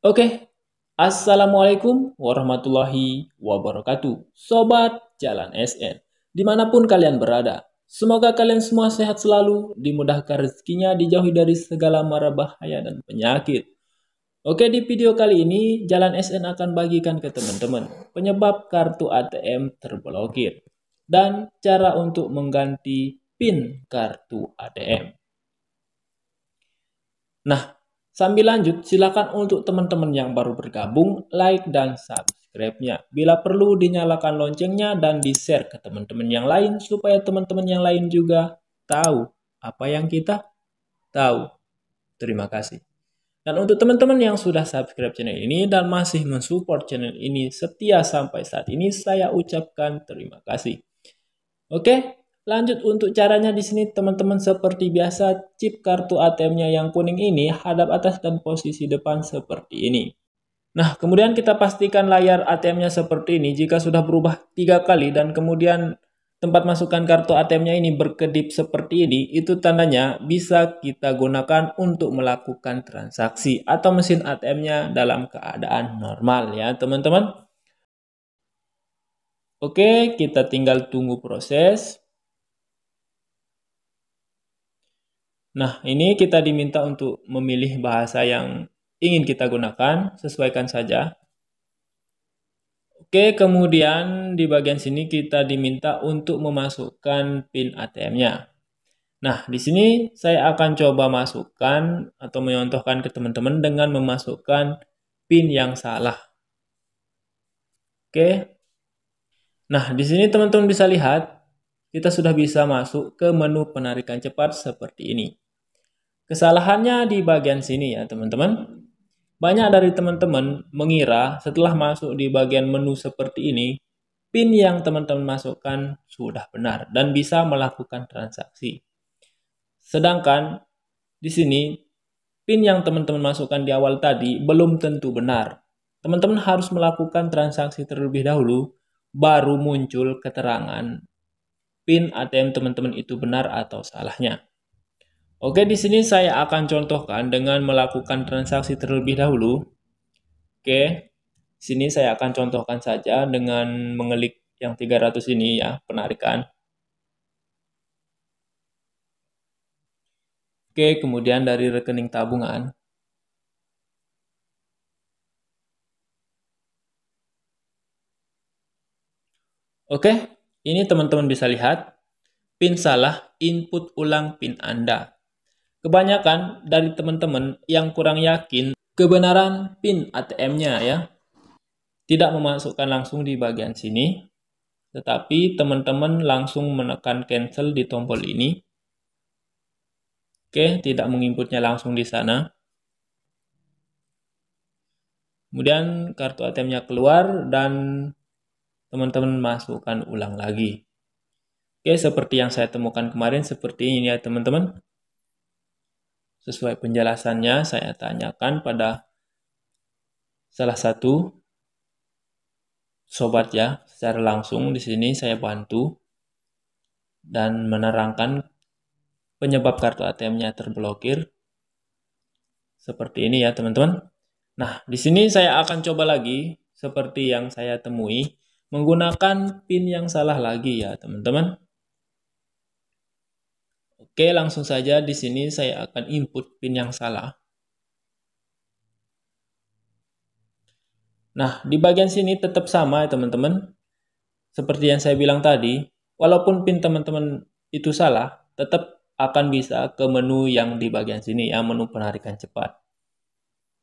Oke, okay. Assalamualaikum warahmatullahi wabarakatuh. Sobat Jalan SN, dimanapun kalian berada, semoga kalian semua sehat selalu, dimudahkan rezekinya, dijauhi dari segala mara bahaya dan penyakit. Oke, di video kali ini Jalan SN akan bagikan ke teman-teman penyebab kartu ATM terblokir dan cara untuk mengganti PIN kartu ATM. Nah, Sambil lanjut, silakan untuk teman-teman yang baru bergabung, like dan subscribe-nya. Bila perlu, dinyalakan loncengnya dan di-share ke teman-teman yang lain supaya teman-teman yang lain juga tahu apa yang kita tahu. Terima kasih. Dan untuk teman-teman yang sudah subscribe channel ini dan masih mensupport channel ini setia sampai saat ini, saya ucapkan terima kasih. Oke, Lanjut untuk caranya di sini teman-teman seperti biasa chip kartu ATM-nya yang kuning ini hadap atas dan posisi depan seperti ini. Nah, kemudian kita pastikan layar ATM-nya seperti ini. Jika sudah berubah tiga kali dan kemudian tempat masukkan kartu ATM-nya ini berkedip seperti ini, itu tandanya bisa kita gunakan untuk melakukan transaksi atau mesin ATM-nya dalam keadaan normal ya teman-teman. Oke, kita tinggal tunggu proses. Nah, ini kita diminta untuk memilih bahasa yang ingin kita gunakan, sesuaikan saja. Oke, kemudian di bagian sini kita diminta untuk memasukkan PIN ATM-nya. Nah, di sini saya akan coba masukkan atau menyontohkan ke teman-teman dengan memasukkan PIN yang salah. Oke. Nah, di sini teman-teman bisa lihat kita sudah bisa masuk ke menu penarikan cepat seperti ini. Kesalahannya di bagian sini ya teman-teman. Banyak dari teman-teman mengira setelah masuk di bagian menu seperti ini, PIN yang teman-teman masukkan sudah benar dan bisa melakukan transaksi. Sedangkan di sini PIN yang teman-teman masukkan di awal tadi belum tentu benar. Teman-teman harus melakukan transaksi terlebih dahulu baru muncul keterangan pin ATM teman-teman itu benar atau salahnya. Oke, di sini saya akan contohkan dengan melakukan transaksi terlebih dahulu. Oke, sini saya akan contohkan saja dengan mengelik yang 300 ini ya, penarikan. Oke, kemudian dari rekening tabungan. Oke, ini teman-teman bisa lihat, pin salah, input ulang pin Anda. Kebanyakan dari teman-teman yang kurang yakin kebenaran pin ATM-nya ya. Tidak memasukkan langsung di bagian sini, tetapi teman-teman langsung menekan cancel di tombol ini. Oke, tidak menginputnya langsung di sana. Kemudian kartu ATM-nya keluar dan teman-teman masukkan ulang lagi. Oke, seperti yang saya temukan kemarin, seperti ini ya teman-teman. Sesuai penjelasannya, saya tanyakan pada salah satu sobat ya, secara langsung di sini saya bantu dan menerangkan penyebab kartu ATM-nya terblokir. Seperti ini ya, teman-teman. Nah, di sini saya akan coba lagi seperti yang saya temui menggunakan pin yang salah lagi ya teman-teman. Oke langsung saja di sini saya akan input pin yang salah. Nah di bagian sini tetap sama ya teman-teman. Seperti yang saya bilang tadi, walaupun pin teman-teman itu salah, tetap akan bisa ke menu yang di bagian sini ya menu penarikan cepat.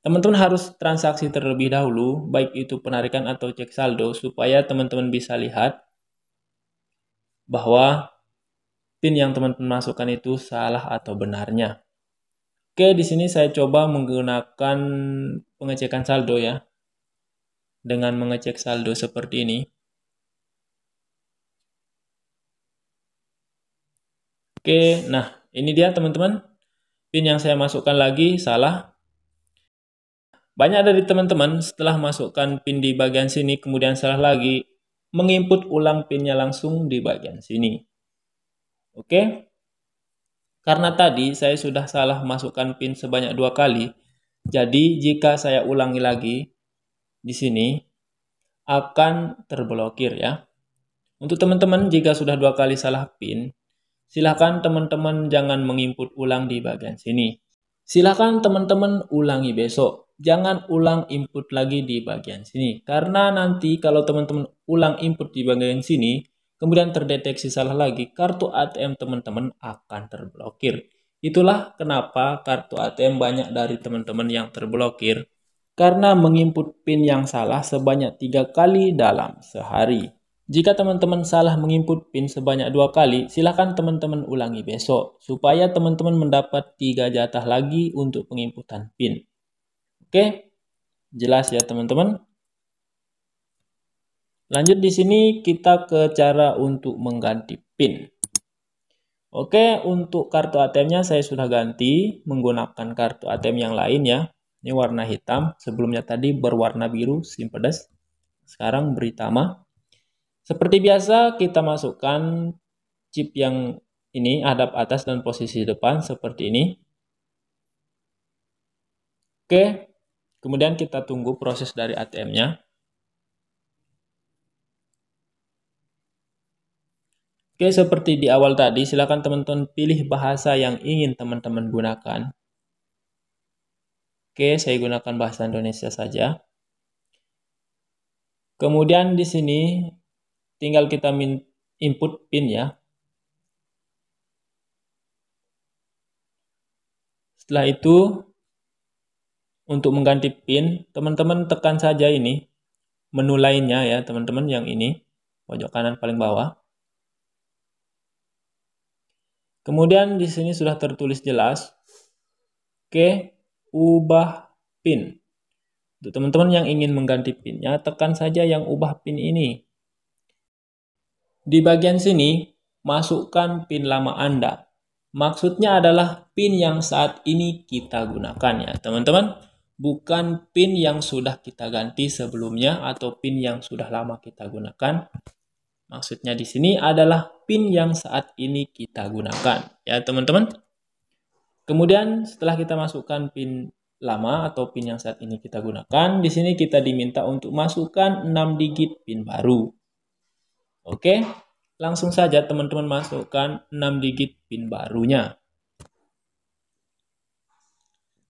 Teman-teman harus transaksi terlebih dahulu, baik itu penarikan atau cek saldo, supaya teman-teman bisa lihat bahwa PIN yang teman-teman masukkan itu salah atau benarnya. Oke, di sini saya coba menggunakan pengecekan saldo ya. Dengan mengecek saldo seperti ini. Oke, nah ini dia teman-teman. PIN yang saya masukkan lagi salah, banyak dari teman-teman setelah masukkan pin di bagian sini kemudian salah lagi, menginput ulang pinnya langsung di bagian sini. Oke? Karena tadi saya sudah salah masukkan pin sebanyak dua kali, jadi jika saya ulangi lagi di sini akan terblokir ya. Untuk teman-teman jika sudah dua kali salah pin, silahkan teman-teman jangan menginput ulang di bagian sini. Silahkan teman-teman ulangi besok jangan ulang input lagi di bagian sini. Karena nanti kalau teman-teman ulang input di bagian sini, kemudian terdeteksi salah lagi, kartu ATM teman-teman akan terblokir. Itulah kenapa kartu ATM banyak dari teman-teman yang terblokir karena menginput PIN yang salah sebanyak tiga kali dalam sehari. Jika teman-teman salah menginput PIN sebanyak dua kali, silahkan teman-teman ulangi besok supaya teman-teman mendapat tiga jatah lagi untuk penginputan PIN. Oke, jelas ya teman-teman. Lanjut di sini kita ke cara untuk mengganti PIN. Oke, untuk kartu ATM-nya saya sudah ganti menggunakan kartu ATM yang lain ya. Ini warna hitam, sebelumnya tadi berwarna biru, simpedes. Sekarang beritama. Seperti biasa, kita masukkan chip yang ini hadap atas dan posisi depan seperti ini. Oke, Kemudian kita tunggu proses dari ATM-nya. Oke, seperti di awal tadi, silakan teman-teman pilih bahasa yang ingin teman-teman gunakan. Oke, saya gunakan bahasa Indonesia saja. Kemudian di sini tinggal kita input PIN ya. Setelah itu untuk mengganti pin, teman-teman tekan saja ini menu lainnya ya, teman-teman yang ini pojok kanan paling bawah. Kemudian di sini sudah tertulis jelas. Oke, ubah pin. Untuk teman-teman yang ingin mengganti pinnya, tekan saja yang ubah pin ini. Di bagian sini, masukkan pin lama Anda. Maksudnya adalah pin yang saat ini kita gunakan ya, teman-teman bukan pin yang sudah kita ganti sebelumnya atau pin yang sudah lama kita gunakan. Maksudnya di sini adalah pin yang saat ini kita gunakan, ya teman-teman. Kemudian setelah kita masukkan pin lama atau pin yang saat ini kita gunakan, di sini kita diminta untuk masukkan 6 digit pin baru. Oke, langsung saja teman-teman masukkan 6 digit pin barunya.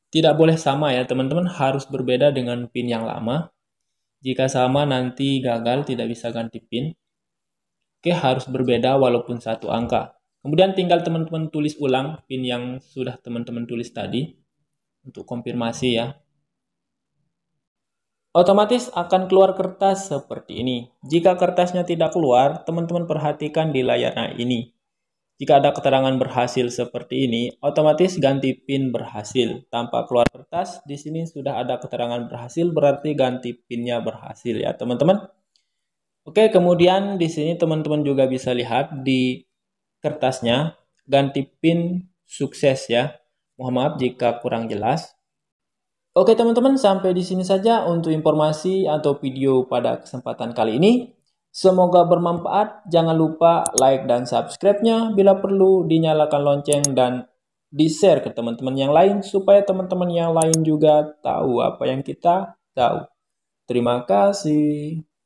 Tidak boleh sama ya, teman-teman harus berbeda dengan pin yang lama. Jika sama nanti gagal, tidak bisa ganti pin. Oke, harus berbeda walaupun satu angka. Kemudian tinggal teman-teman tulis ulang pin yang sudah teman-teman tulis tadi untuk konfirmasi ya. Otomatis akan keluar kertas seperti ini. Jika kertasnya tidak keluar, teman-teman perhatikan di layar ini. Jika ada keterangan berhasil seperti ini, otomatis ganti PIN berhasil. Tanpa keluar kertas, di sini sudah ada keterangan berhasil, berarti ganti pinnya berhasil ya teman-teman. Oke, kemudian di sini teman-teman juga bisa lihat di kertasnya, ganti PIN sukses ya. Mohon maaf jika kurang jelas. Oke teman-teman, sampai di sini saja untuk informasi atau video pada kesempatan kali ini. Semoga bermanfaat. Jangan lupa like dan subscribe-nya. Bila perlu, dinyalakan lonceng dan di-share ke teman-teman yang lain supaya teman-teman yang lain juga tahu apa yang kita tahu. Terima kasih.